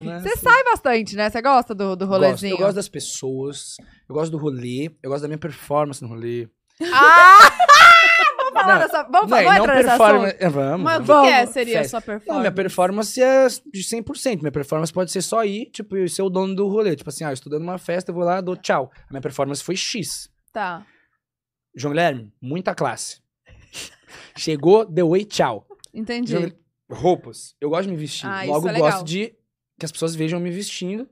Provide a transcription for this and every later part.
Né, Você assim. sai bastante, né? Você gosta do, do rolezinho? Gosto. Eu gosto das pessoas, eu gosto do rolê, eu gosto da minha performance no rolê. Ah! vamos falar não, dessa. Vamos, não, vamos não performance. Eh, é, vamos. Mas vamos. o que é, seria Sério. a sua performance? Não, minha performance é de 100%. Minha performance pode ser só ir, tipo, e ser o dono do rolê. Tipo assim, ah, eu estou dando uma festa, eu vou lá, dou tchau. A minha performance foi X. Tá. João Guilherme, muita classe. Chegou, deu oi, tchau. Entendi. João... Roupas. Eu gosto de me vestir. Ah, Logo, é gosto de que as pessoas vejam me vestindo.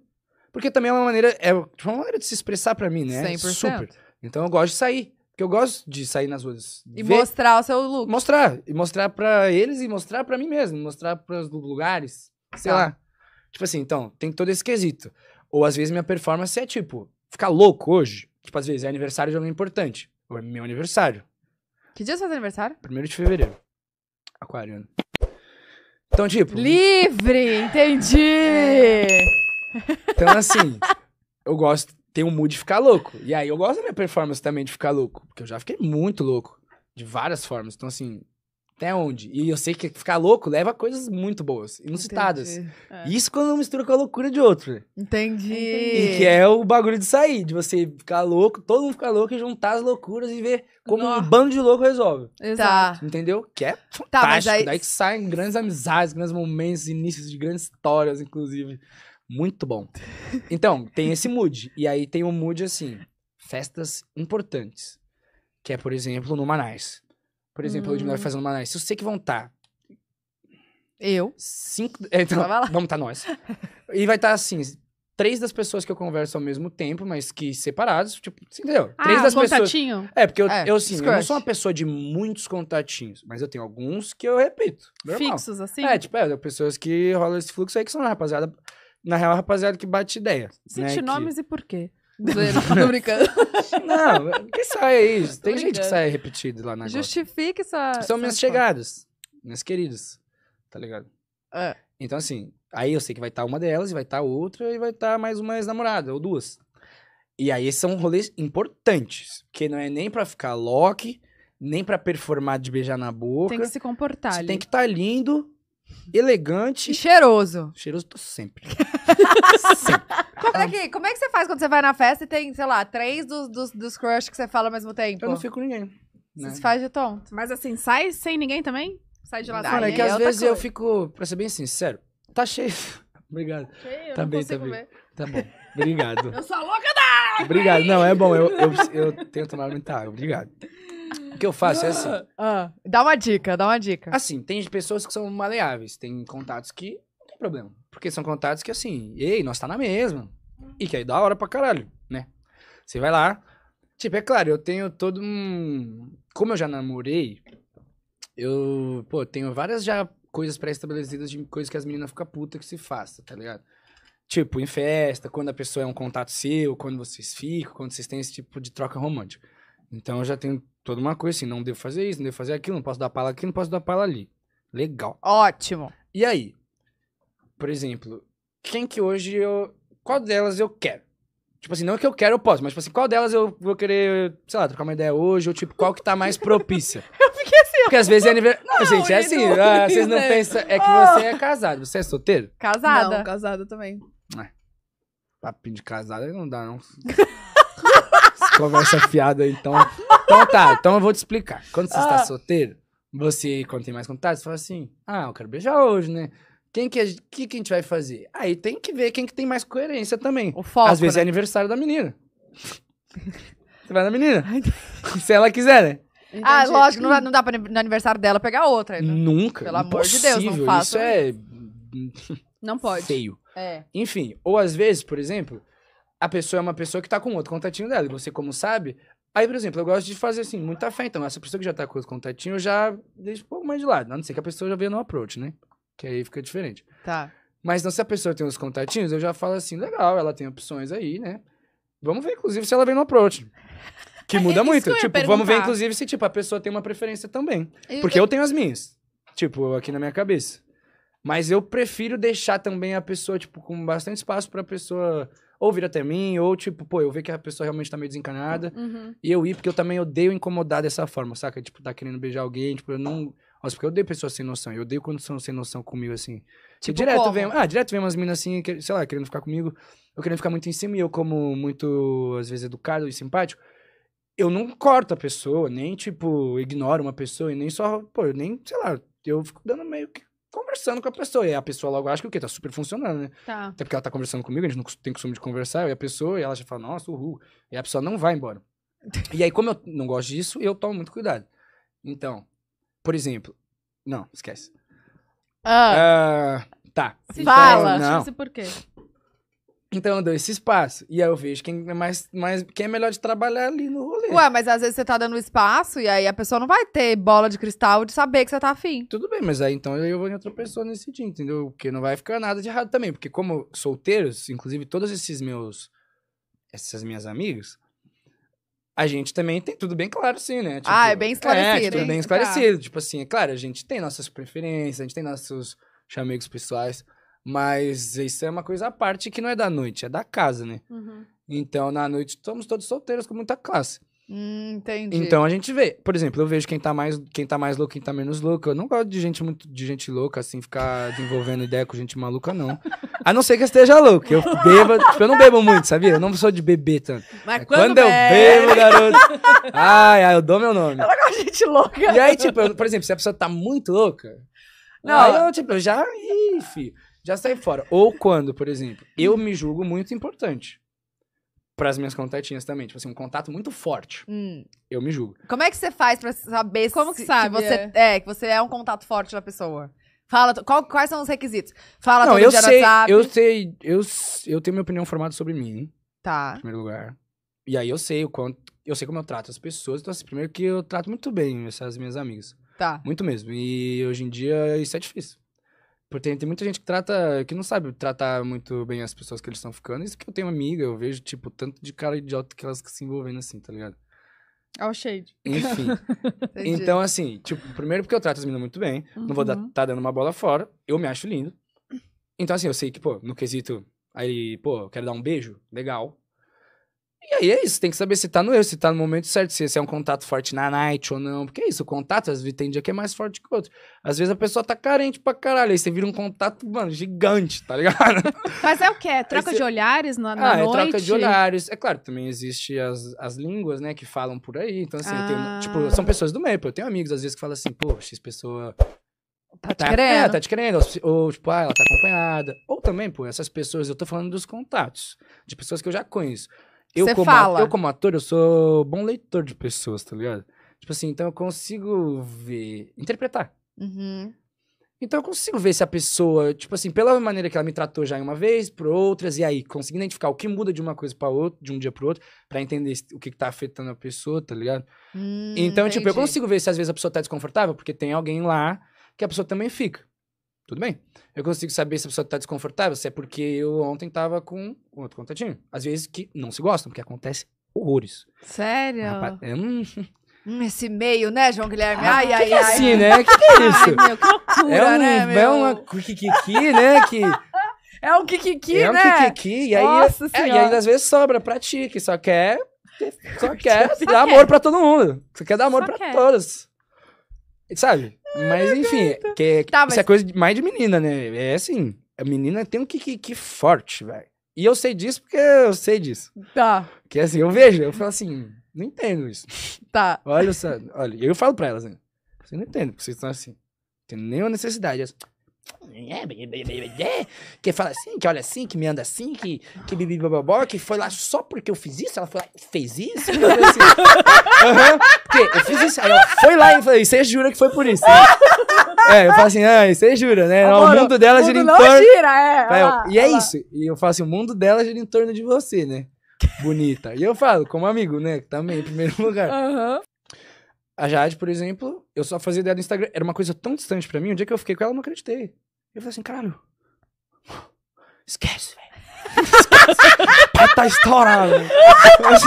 Porque também é uma maneira, é, tipo, é uma maneira de se expressar para mim, né? 100%. Super. Então eu gosto de sair. Porque eu gosto de sair nas ruas. E ver, mostrar o seu look. Mostrar. E mostrar para eles e mostrar para mim mesmo. Mostrar para lugares. Sei tá. lá. Tipo assim, então, tem todo esse quesito. Ou às vezes minha performance é tipo, ficar louco hoje. Tipo, às vezes é aniversário de alguém importante. Ou é meu aniversário. Que dia é seu aniversário? Primeiro de fevereiro. Aquariano. Então, tipo. Livre! Entendi! É. Então, assim, eu gosto. Tem um mood de ficar louco. E aí eu gosto da minha performance também de ficar louco. Porque eu já fiquei muito louco. De várias formas. Então, assim, até onde? E eu sei que ficar louco leva a coisas muito boas, inusitadas. É. Isso quando não mistura com a loucura de outro. Né? Entendi. E que é o bagulho de sair, de você ficar louco, todo mundo ficar louco e juntar as loucuras e ver como Nossa. um bando de louco resolve. Exato. Tá. Entendeu? Que é fantástico. Tá, aí... Daí que saem grandes amizades, grandes momentos, inícios de grandes histórias, inclusive. Muito bom. Então, tem esse mood. E aí tem o um mood assim, festas importantes. Que é, por exemplo, no Manaus por exemplo, hum. eu e fazendo uma análise. Se eu sei que vão estar. Tá eu. Cinco. Então, é, então vamos estar tá nós. e vai estar tá assim. Três das pessoas que eu converso ao mesmo tempo, mas que separados, tipo, você entendeu? Ah, três das um pessoas. contatinho. É, porque eu, é, eu, assim, eu não sou uma pessoa de muitos contatinhos, mas eu tenho alguns que eu repito. Normal. Fixos, assim? É, tipo, é, pessoas que rolam esse fluxo aí que são, rapaziada. Na real, rapaziada que bate ideia. Sente né, nomes que... e por quê? Zoeira, tô brincando. Não, que sai aí? Tem brincando. gente que sai repetido lá na Justifique essa. São meus chegados, meus queridos, tá ligado? É. Então, assim, aí eu sei que vai estar tá uma delas, e vai estar tá outra, e vai estar tá mais uma ex-namorada, ou duas. E aí são rolês importantes, que não é nem pra ficar lock, nem pra performar de beijar na boca. Tem que se comportar. Você ali. tem que estar tá lindo, elegante. E cheiroso. Cheiroso tô sempre. sempre aqui, como é que você faz quando você vai na festa e tem, sei lá, três dos, dos, dos crush que você fala ao mesmo tempo? Eu não fico com ninguém. Né? Você se faz de tonto. Mas assim, sai sem ninguém também? Sai de lá Cara, é que às é vezes coisa. eu fico, pra ser bem sincero, tá cheio. Obrigado. Cheio, tá bem, tá bem. Ver. Tá bom. Obrigado. eu sou a louca da água! Obrigado. Não, é bom. Eu, eu, eu tento tomar muita água. Obrigado. O que eu faço é assim. Ah, dá uma dica, dá uma dica. Assim, tem pessoas que são maleáveis. Tem contatos que não tem problema. Porque são contatos que, assim, ei, nós tá na mesma. E que aí é da hora pra caralho, né? Você vai lá. Tipo, é claro, eu tenho todo um. Como eu já namorei, eu, pô, tenho várias já coisas pré-estabelecidas de coisas que as meninas ficam puta que se faça, tá ligado? Tipo, em festa, quando a pessoa é um contato seu, quando vocês ficam, quando vocês têm esse tipo de troca romântica. Então eu já tenho toda uma coisa assim, não devo fazer isso, não devo fazer aquilo, não posso dar pala aqui, não posso dar pala ali. Legal. Ótimo. E aí? Por exemplo, quem que hoje eu qual delas eu quero? Tipo assim, não é que eu quero, eu posso, mas tipo assim, qual delas eu vou querer, sei lá, trocar uma ideia hoje, ou tipo, qual que tá mais propícia? eu fiquei assim, Porque às vezes é aniversário. Não, gente, é assim, não, ah, vocês não né? pensam. É que oh. você é oh. casado, você é solteiro? Casada. Não, casada também. É. Papinho de casada não dá, não. conversa fiada aí, então. Então tá, então eu vou te explicar. Quando você ah. está solteiro, você, quando tem mais contato, você fala assim: ah, eu quero beijar hoje, né? Quem que, a, que, que a gente vai fazer? Aí tem que ver quem que tem mais coerência também. O foco, Às vezes é né? é aniversário da menina. Você vai na menina. Se ela quiser, né? Entendi. Ah, lógico, não, não dá pra no aniversário dela pegar outra. Né? Nunca. Pelo amor de Deus, não faça. É isso é. Não pode. Feio. É. Enfim, ou às vezes, por exemplo, a pessoa é uma pessoa que tá com outro contatinho dela. E você, como sabe. Aí, por exemplo, eu gosto de fazer assim, muita fé. Então, essa pessoa que já tá com outro contatinho, eu já deixo um pouco mais de lado. A não ser que a pessoa já veio no approach, né? Que aí fica diferente. Tá. Mas não se a pessoa tem os contatinhos, eu já falo assim, legal, ela tem opções aí, né? Vamos ver, inclusive, se ela vem no approach. Que é muda muito. Que tipo, perguntar. vamos ver, inclusive, se tipo, a pessoa tem uma preferência também. Eu, Porque eu... eu tenho as minhas. Tipo, aqui na minha cabeça. Mas eu prefiro deixar também a pessoa, tipo, com bastante espaço pra pessoa ou vir até mim, ou tipo, pô, eu ver que a pessoa realmente tá meio desencanada. Uhum. E eu ir, porque eu também odeio incomodar dessa forma, saca? Tipo, tá querendo beijar alguém, tipo, eu não. Nossa, porque eu odeio pessoas sem noção. Eu odeio quando são sem noção comigo, assim. Tipo direto vem, ah, direto vem umas minas assim, que, sei lá, querendo ficar comigo. Eu querendo ficar muito em cima e eu, como muito, às vezes, educado e simpático, eu não corto a pessoa, nem, tipo, ignoro uma pessoa e nem só, pô, eu nem, sei lá, eu fico dando meio que conversando com a pessoa. E a pessoa logo acha que o quê? Tá super funcionando, né? Tá. Até porque ela tá conversando comigo, a gente não tem costume de conversar, e a pessoa, e ela já fala, nossa, uhul. E a pessoa não vai embora. e aí, como eu não gosto disso, eu tomo muito cuidado. Então, por exemplo. Não, esquece. Ah. Uh, tá. Se então, fala, não. sei por quê. Então eu dou esse espaço. E aí eu vejo quem é mais, mais quem é melhor de trabalhar ali no rolê. Ué, mas às vezes você tá dando espaço e aí a pessoa não vai ter bola de cristal de saber que você tá afim. Tudo bem, mas aí então eu vou em outra pessoa nesse dia, entendeu? Porque não vai ficar nada de errado também. Porque como solteiros, inclusive todos esses meus. Essas minhas amigas, a gente também tem tudo bem claro, sim, né? Tipo, ah, é tipo, bem é, tipo, esclarecido. É, tudo bem tá. esclarecido. Tá. Tipo assim, é claro, a gente tem nossas preferências, a gente tem nossos chamegos pessoais, mas isso é uma coisa à parte que não é da noite, é da casa, né? Uhum. Então, na noite, estamos todos solteiros com muita classe. Hum, entendi. Então a gente vê. Por exemplo, eu vejo quem tá mais, quem tá mais louco, quem tá menos louco. Eu não gosto de gente muito de gente louca, assim, ficar desenvolvendo ideia com gente maluca, não. A não ser que eu esteja louco. Eu bebo, tipo, eu não bebo muito, sabia? Eu não sou de beber tanto. Mas é, quando, quando eu bebo, garoto. Ai, ai, eu dou meu nome. Eu de gente louca. E aí, tipo, eu, por exemplo, se a pessoa tá muito louca, não. aí eu, tipo, eu já. Ih, filho, já saí fora. Ou quando, por exemplo, eu me julgo muito importante para as minhas contatinhas também. Tipo assim, um contato muito forte. Hum. Eu me julgo. Como é que você faz para saber Como se, que sabe? Que você, é. é, que você é um contato forte da pessoa. Fala, qual, quais são os requisitos? Fala Não, eu sei, eu sei, eu eu tenho minha opinião formada sobre mim. Tá. Em primeiro lugar. E aí eu sei o quanto, eu sei como eu trato as pessoas, então assim, primeiro que eu trato muito bem essas minhas amigas. Tá. Muito mesmo. E hoje em dia isso é difícil. Porque tem, tem muita gente que trata, que não sabe tratar muito bem as pessoas que eles estão ficando. Isso que eu tenho amiga, eu vejo, tipo, tanto de cara idiota que elas se envolvendo assim, tá ligado? Ao shade. Enfim. então, assim, tipo, primeiro porque eu trato as meninas muito bem. Uhum. Não vou dar, uhum. tá dando uma bola fora. Eu me acho lindo. Então, assim, eu sei que, pô, no quesito, aí, pô, quero dar um beijo, legal. E aí é isso, tem que saber se tá no erro, se tá no momento certo, se esse é um contato forte na night ou não. Porque é isso, o contato, às vezes tem dia que é mais forte que o outro. Às vezes a pessoa tá carente pra caralho, aí você vira um contato, mano, gigante, tá ligado? Mas é o quê? É troca você... de olhares na, na ah, noite? Ah, é troca de olhares. É claro, também existe as, as línguas, né, que falam por aí. Então, assim, ah. tipo, são pessoas do meio, Eu tenho amigos, às vezes, que falam assim, poxa, essa pessoa... Tá, tá te tá, querendo. É, tá te querendo. Ou, tipo, ah, ela tá acompanhada. Ou também, pô, essas pessoas, eu tô falando dos contatos. De pessoas que eu já conheço. Eu, como, fala. eu, como ator, eu sou bom leitor de pessoas, tá ligado? Tipo assim, então eu consigo ver. interpretar. Uhum. Então eu consigo ver se a pessoa, tipo assim, pela maneira que ela me tratou já em uma vez, por outras, e aí, conseguindo identificar o que muda de uma coisa para outra, de um dia pro outro, para entender o que, que tá afetando a pessoa, tá ligado? Hum, então, entendi. tipo, eu consigo ver se às vezes a pessoa tá desconfortável, porque tem alguém lá que a pessoa também fica. Tudo bem. Eu consigo saber se a pessoa está desconfortável, se é porque eu ontem estava com outro contatinho. Às vezes que não se gostam, porque acontece horrores. Sério? Rapaz, é, hum, esse meio, né, João Guilherme? Ah, ai, que ai, É assim, ai. né? Que, que é isso? Ai, meu, que loucura, é um, né, é meu? Né, é uma kikiki, né? Que... É um kikiki, é um né? É um kikiki. E aí, Nossa é, e aí, às vezes, sobra pra ti, que só quer... Só quer só dar quer. amor pra todo mundo. Só quer dar amor só pra quer. todos. Sabe? Mas enfim, que, que, tá, mas... isso é coisa mais de menina, né? É assim, a menina tem um que, que, que forte, velho. E eu sei disso porque eu sei disso. Tá. Que assim, eu vejo, eu falo assim, não entendo isso. Tá. Olha, olha eu falo pra elas, né? você assim, não entende porque vocês estão assim. Não tem nenhuma necessidade. É, é, é, que fala assim, que olha assim, que me anda assim, que, que que foi lá só porque eu fiz isso, ela foi lá e fez isso, eu falei assim, uhum, porque eu fiz isso, aí ela foi lá e falei, você jura que foi por isso, né? É, eu falo assim, ah, você jura, né? Amor, o mundo dela gira em torno... Gira, é, aí, ah, e é isso, e eu falo assim, o mundo dela gira em torno de você, né? Bonita. E eu falo, como amigo, né? Também, em primeiro lugar. Uhum. A Jade, por exemplo, eu só fazia ideia do Instagram. Era uma coisa tão distante para mim. Um dia que eu fiquei com ela, eu não acreditei. Eu falei assim, caralho. Esquece, velho. tá estourado.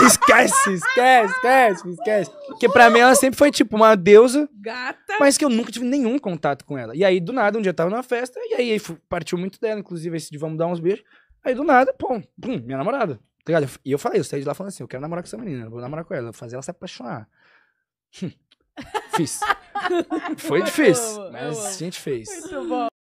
esquece, esquece, esquece, esquece. Porque pra mim ela sempre foi tipo uma deusa. Gata. Mas que eu nunca tive nenhum contato com ela. E aí, do nada, um dia eu tava numa festa, e aí partiu muito dela, inclusive esse de vamos dar uns beijos. Aí do nada, pum, pum minha namorada. Tá e eu falei, eu saí de lá falando assim: eu quero namorar com essa menina, vou namorar com ela, vou fazer ela se apaixonar. Hum, fiz. Foi difícil, mas a gente fez. Muito bom.